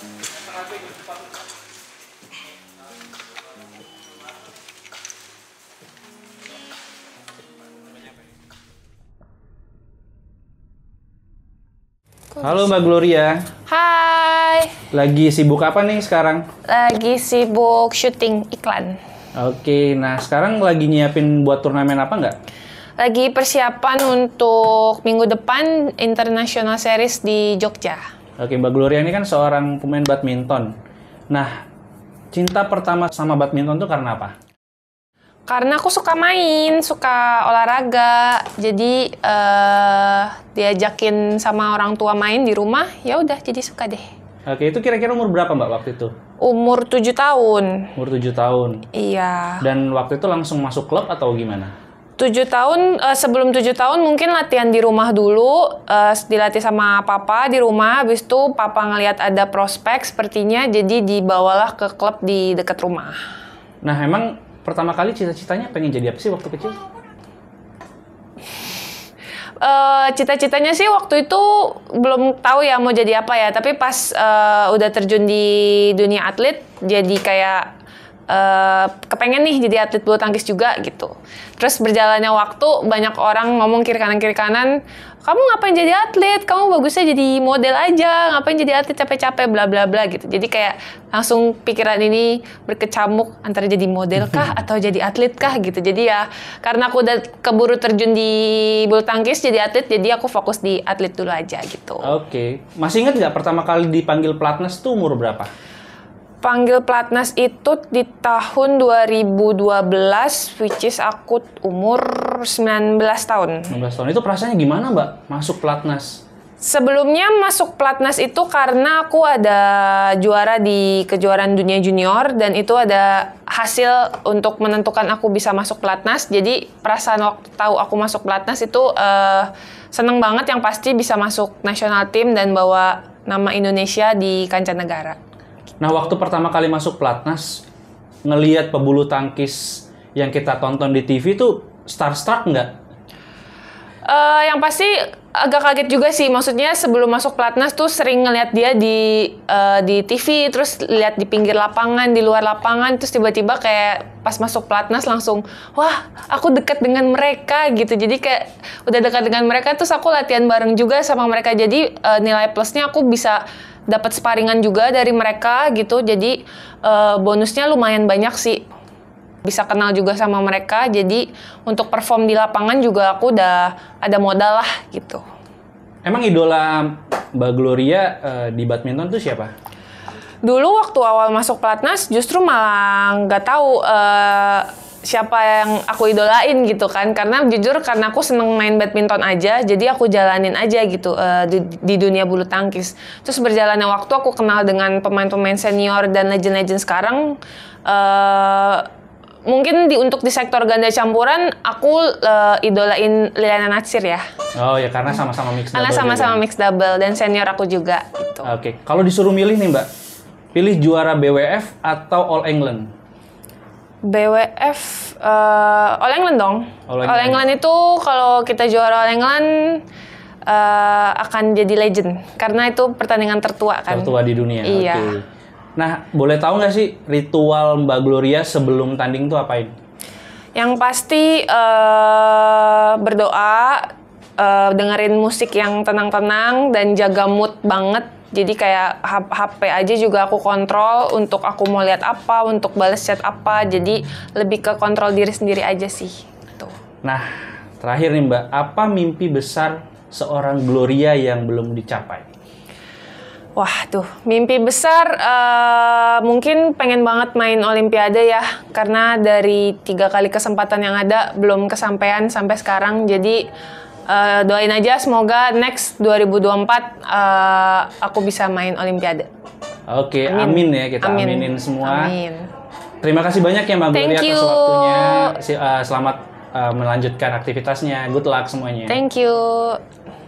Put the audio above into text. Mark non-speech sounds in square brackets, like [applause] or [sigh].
Halo Mbak Gloria. Hai. Lagi sibuk apa nih sekarang? Lagi sibuk syuting iklan. Oke, nah sekarang lagi nyiapin buat turnamen apa nggak? Lagi persiapan untuk minggu depan International Series di Jogja. Oke, Mbak Gloria ini kan seorang pemain badminton. Nah, cinta pertama sama badminton tuh karena apa? Karena aku suka main, suka olahraga. Jadi uh, diajakin sama orang tua main di rumah, ya udah jadi suka deh. Oke, itu kira-kira umur berapa Mbak waktu itu? Umur 7 tahun. Umur 7 tahun. Iya. Dan waktu itu langsung masuk klub atau gimana? tujuh tahun uh, sebelum tujuh tahun mungkin latihan di rumah dulu uh, dilatih sama papa di rumah habis itu papa ngelihat ada prospek sepertinya jadi dibawalah ke klub di dekat rumah nah emang pertama kali cita-citanya pengen jadi apa sih waktu kecil Uh, cita-citanya sih waktu itu belum tahu ya mau jadi apa ya tapi pas uh, udah terjun di dunia atlet jadi kayak Eh, kepengen nih jadi atlet bulu tangkis juga gitu. Terus berjalannya waktu banyak orang ngomong kiri kanan kiri kanan, kamu ngapain jadi atlet? Kamu bagusnya jadi model aja, ngapain jadi atlet capek-capek bla bla bla gitu. Jadi kayak langsung pikiran ini berkecamuk antara jadi model kah [laughs] atau jadi atlet kah gitu. Jadi ya karena aku udah keburu terjun di bulu tangkis jadi atlet, jadi aku fokus di atlet dulu aja gitu. Oke. Okay. Masih ingat nggak pertama kali dipanggil pelatnas tuh umur berapa? panggil platnas itu di tahun 2012 which is aku umur 19 tahun. 19 tahun. Itu perasaannya gimana, Mbak? Masuk platnas? Sebelumnya masuk platnas itu karena aku ada juara di kejuaraan dunia junior dan itu ada hasil untuk menentukan aku bisa masuk platnas. Jadi perasaan waktu tahu aku masuk platnas itu uh, seneng banget yang pasti bisa masuk nasional tim dan bawa nama Indonesia di kancah negara. Nah, waktu pertama kali masuk pelatnas, ngeliat pebulu tangkis yang kita tonton di TV tuh starstruck nggak? Uh, yang pasti agak kaget juga sih. Maksudnya sebelum masuk pelatnas tuh sering ngeliat dia di uh, di TV, terus lihat di pinggir lapangan, di luar lapangan, terus tiba-tiba kayak pas masuk pelatnas langsung, wah aku dekat dengan mereka gitu. Jadi kayak udah dekat dengan mereka, terus aku latihan bareng juga sama mereka. Jadi uh, nilai plusnya aku bisa dapat sparingan juga dari mereka gitu. Jadi uh, bonusnya lumayan banyak sih. Bisa kenal juga sama mereka. Jadi untuk perform di lapangan juga aku udah ada modal lah gitu. Emang idola Mbak Gloria uh, eh, di badminton tuh siapa? dulu waktu awal masuk pelatnas justru malah nggak tahu uh, siapa yang aku idolain gitu kan karena jujur karena aku seneng main badminton aja jadi aku jalanin aja gitu uh, di, di dunia bulu tangkis terus berjalannya waktu aku kenal dengan pemain-pemain senior dan legend-legend sekarang uh, mungkin di untuk di sektor ganda campuran aku uh, idolain Liliana Natsir ya oh ya karena sama-sama mix double karena sama-sama mix double dan senior aku juga gitu oke okay. kalau disuruh milih nih mbak pilih juara BWF atau All England BWF uh, eh, All England dong. All England, All England itu kalau kita juara All England uh, akan jadi legend karena itu pertandingan tertua kan. Tertua di dunia. Iya. Okay. Nah, boleh tahu nggak sih ritual Mbak Gloria sebelum tanding tuh apain? Yang pasti uh, berdoa, uh, dengerin musik yang tenang-tenang dan jaga mood banget jadi kayak HP aja juga aku kontrol untuk aku mau lihat apa, untuk balas chat apa. Jadi lebih ke kontrol diri sendiri aja sih. Tuh. Gitu. Nah, terakhir nih Mbak, apa mimpi besar seorang Gloria yang belum dicapai? Wah tuh, mimpi besar uh, mungkin pengen banget main Olimpiade ya, karena dari tiga kali kesempatan yang ada belum kesampaian sampai sekarang. Jadi uh, doain aja semoga next 2024 uh, eh, aku bisa main Olimpiade. Oke, amin, amin ya kita amin. aminin semua. Amin. Terima kasih banyak ya Mbak Gloria atas waktunya. Uh, selamat uh, melanjutkan aktivitasnya. Good luck semuanya. Thank you.